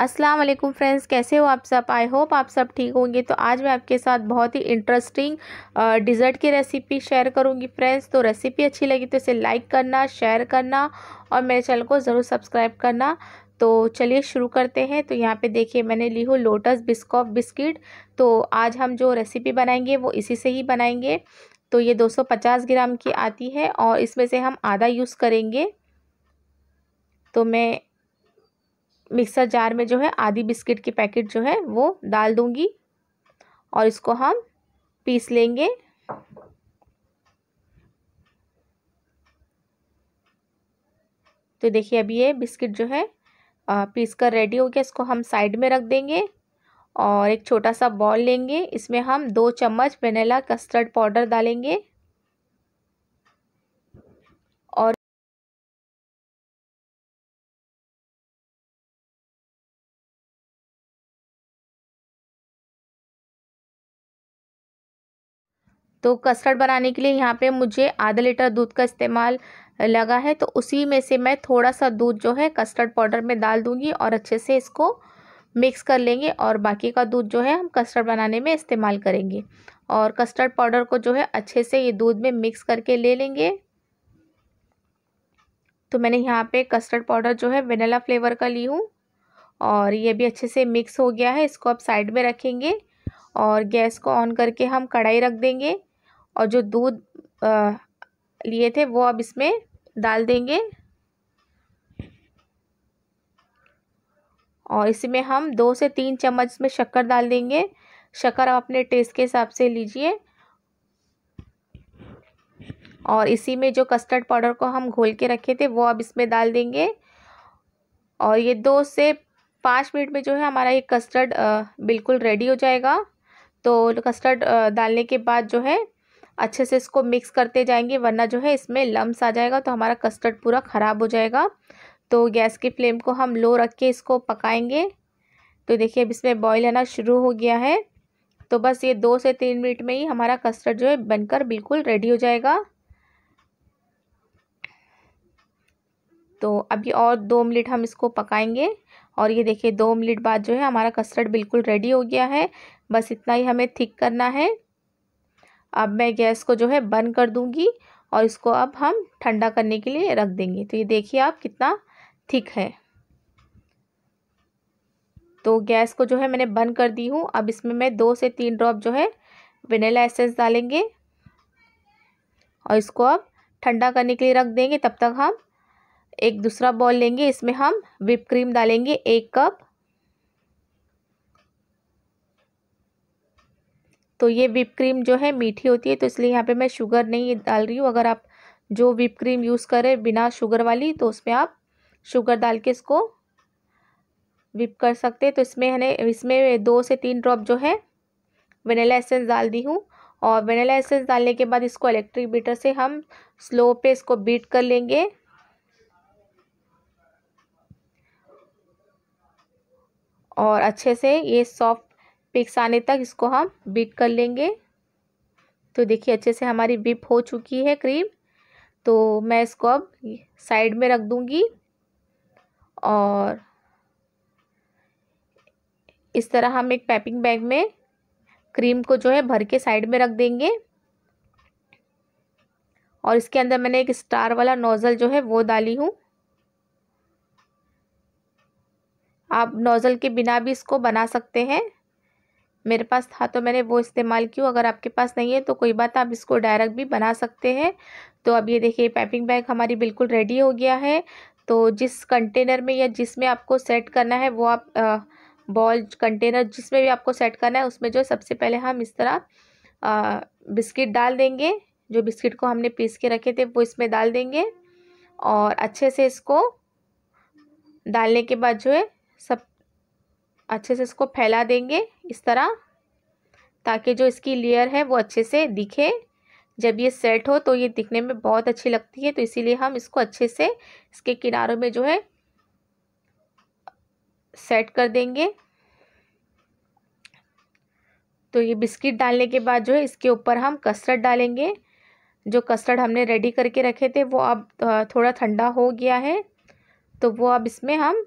अस्सलाम वालेकुम फ्रेंड्स कैसे हो आप सब आई होप आप सब ठीक होंगे तो आज मैं आपके साथ बहुत ही इंटरेस्टिंग डिज़र्ट की रेसिपी शेयर करूंगी फ्रेंड्स तो रेसिपी अच्छी लगी तो इसे लाइक करना शेयर करना और मेरे चैनल को ज़रूर सब्सक्राइब करना तो चलिए शुरू करते हैं तो यहाँ पे देखिए मैंने ली हूँ लोटस बिस्कॉफ बिस्किट तो आज हम जो रेसिपी बनाएंगे वो इसी से ही बनाएंगे तो ये 250 ग्राम की आती है और इसमें से हम आधा यूज़ करेंगे तो मैं मिक्सर जार में जो है आधी बिस्किट के पैकेट जो है वो डाल दूंगी और इसको हम पीस लेंगे तो देखिए अभी ये बिस्किट जो है पीस कर रेडी हो गया इसको हम साइड में रख देंगे और एक छोटा सा बॉल लेंगे इसमें हम दो चम्मच वेनेला कस्टर्ड पाउडर डालेंगे और तो कस्टर्ड बनाने के लिए यहाँ पे मुझे आधा लीटर दूध का इस्तेमाल लगा है तो उसी में से मैं थोड़ा सा दूध जो है कस्टर्ड पाउडर में डाल दूँगी और अच्छे से इसको मिक्स कर लेंगे और बाकी का दूध जो है हम कस्टर्ड बनाने में इस्तेमाल करेंगे और कस्टर्ड पाउडर को जो है अच्छे से ये दूध में मिक्स करके ले लेंगे तो मैंने यहाँ पे कस्टर्ड पाउडर जो है वेनेला फ्लेवर का ली हूँ और ये भी अच्छे से मिक्स हो गया है इसको अब साइड में रखेंगे और गैस को ऑन करके हम कढ़ाई रख देंगे और जो दूध लिए थे वो अब इसमें डाल देंगे और इसमें हम दो से तीन चम्मच में शक्कर डाल देंगे शक्कर आप अपने टेस्ट के हिसाब से लीजिए और इसी में जो कस्टर्ड पाउडर को हम घोल के रखे थे वो अब इसमें डाल देंगे और ये दो से पाँच मिनट में जो है हमारा ये कस्टर्ड बिल्कुल रेडी हो जाएगा तो कस्टर्ड डालने के बाद जो है अच्छे से इसको मिक्स करते जाएंगे वरना जो है इसमें लम्स आ जाएगा तो हमारा कस्टर्ड पूरा ख़राब हो जाएगा तो गैस की फ्लेम को हम लो रख के इसको पकाएंगे तो देखिए अब इसमें बॉईल आना शुरू हो गया है तो बस ये दो से तीन मिनट में ही हमारा कस्टर्ड जो है बनकर बिल्कुल रेडी हो जाएगा तो अभी और दो मिनट हम इसको पकाएंगे और ये देखिए दो मिनट बाद जो है हमारा कस्टर्ड बिल्कुल रेडी हो गया है बस इतना ही हमें थिक करना है अब मैं गैस को जो है बंद कर दूंगी और इसको अब हम ठंडा करने के लिए रख देंगे तो ये देखिए आप कितना थिक है तो गैस को जो है मैंने बंद कर दी हूँ अब इसमें मैं दो से तीन ड्रॉप जो है वनीला एसेंस डालेंगे और इसको अब ठंडा करने के लिए रख देंगे तब तक हम एक दूसरा बॉल लेंगे इसमें हम विप क्रीम डालेंगे एक कप तो ये विप क्रीम जो है मीठी होती है तो इसलिए यहाँ पे मैं शुगर नहीं डाल रही हूँ अगर आप जो विप क्रीम यूज़ करें बिना शुगर वाली तो उसमें आप शुगर डाल के इसको विप कर सकते हैं तो इसमें मैंने इसमें दो से तीन ड्रॉप जो है वनीला एसेंस डाल दी हूँ और वनीला एसेंस डालने के बाद इसको इलेक्ट्रिक बीटर से हम स्लो पे इसको बीट कर लेंगे और अच्छे से ये सॉफ्ट पिक्स आने तक इसको हम बीट कर लेंगे तो देखिए अच्छे से हमारी बीप हो चुकी है क्रीम तो मैं इसको अब साइड में रख दूँगी और इस तरह हम एक पैपिंग बैग में क्रीम को जो है भर के साइड में रख देंगे और इसके अंदर मैंने एक स्टार वाला नोज़ल जो है वो डाली हूँ आप नोज़ल के बिना भी इसको बना सकते हैं मेरे पास था तो मैंने वो इस्तेमाल क्यों अगर आपके पास नहीं है तो कोई बात आप इसको डायरेक्ट भी बना सकते हैं तो अब ये देखिए पैकिंग बैग हमारी बिल्कुल रेडी हो गया है तो जिस कंटेनर में या जिसमें आपको सेट करना है वो आप बॉल कंटेनर जिसमें भी आपको सेट करना है उसमें जो सबसे पहले हम इस तरह बिस्किट डाल देंगे जो बिस्किट को हमने पीस के रखे थे वो इसमें डाल देंगे और अच्छे से इसको डालने के बाद जो है सब अच्छे से इसको फैला देंगे इस तरह ताकि जो इसकी लेयर है वो अच्छे से दिखे जब ये सेट हो तो ये दिखने में बहुत अच्छी लगती है तो इसीलिए हम इसको अच्छे से इसके किनारों में जो है सेट कर देंगे तो ये बिस्किट डालने के बाद जो है इसके ऊपर हम कस्टर्ड डालेंगे जो कस्टर्ड हमने रेडी करके रखे थे वो अब थोड़ा ठंडा हो गया है तो वो अब इसमें हम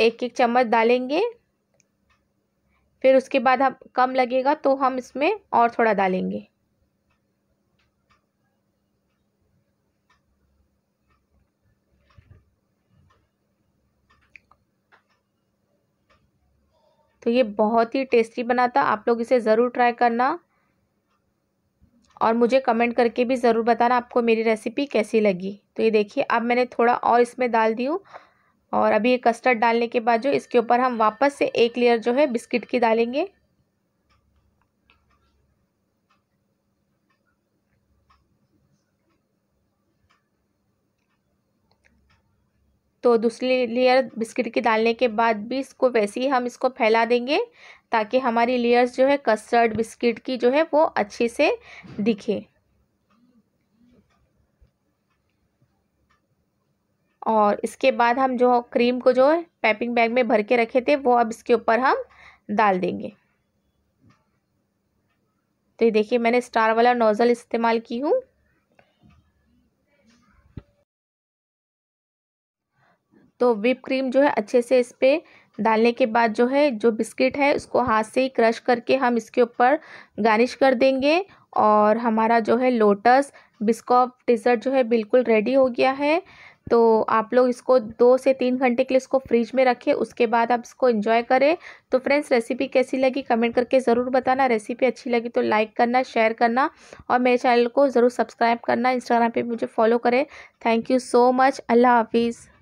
एक एक चम्मच डालेंगे फिर उसके बाद हम कम लगेगा तो हम इसमें और थोड़ा डालेंगे तो ये बहुत ही टेस्टी बना था आप लोग इसे ज़रूर ट्राई करना और मुझे कमेंट करके भी ज़रूर बताना आपको मेरी रेसिपी कैसी लगी तो ये देखिए अब मैंने थोड़ा और इसमें डाल दी हूँ और अभी ये कस्टर्ड डालने के बाद जो इसके ऊपर हम वापस से एक लेयर जो है बिस्किट की डालेंगे तो दूसरी लेयर बिस्किट की डालने के बाद भी इसको वैसे ही हम इसको फैला देंगे ताकि हमारी लेयर्स जो है कस्टर्ड बिस्किट की जो है वो अच्छे से दिखे और इसके बाद हम जो क्रीम को जो है पैपिंग बैग में भर के रखे थे वो अब इसके ऊपर हम डाल देंगे तो ये देखिए मैंने स्टार वाला नोज़ल इस्तेमाल की हूँ तो विप क्रीम जो है अच्छे से इस पर डालने के बाद जो है जो बिस्किट है उसको हाथ से ही क्रश करके हम इसके ऊपर गार्निश कर देंगे और हमारा जो है लोटस बिस्कॉप डिज़र्ट जो है बिल्कुल रेडी हो गया है तो आप लोग इसको दो से तीन घंटे के लिए इसको फ्रिज में रखें उसके बाद आप इसको इंजॉय करें तो फ्रेंड्स रेसिपी कैसी लगी कमेंट करके ज़रूर बताना रेसिपी अच्छी लगी तो लाइक करना शेयर करना और मेरे चैनल को ज़रूर सब्सक्राइब करना इंस्टाग्राम पर मुझे फॉलो करें थैंक यू सो मच अल्लाह हाफिज़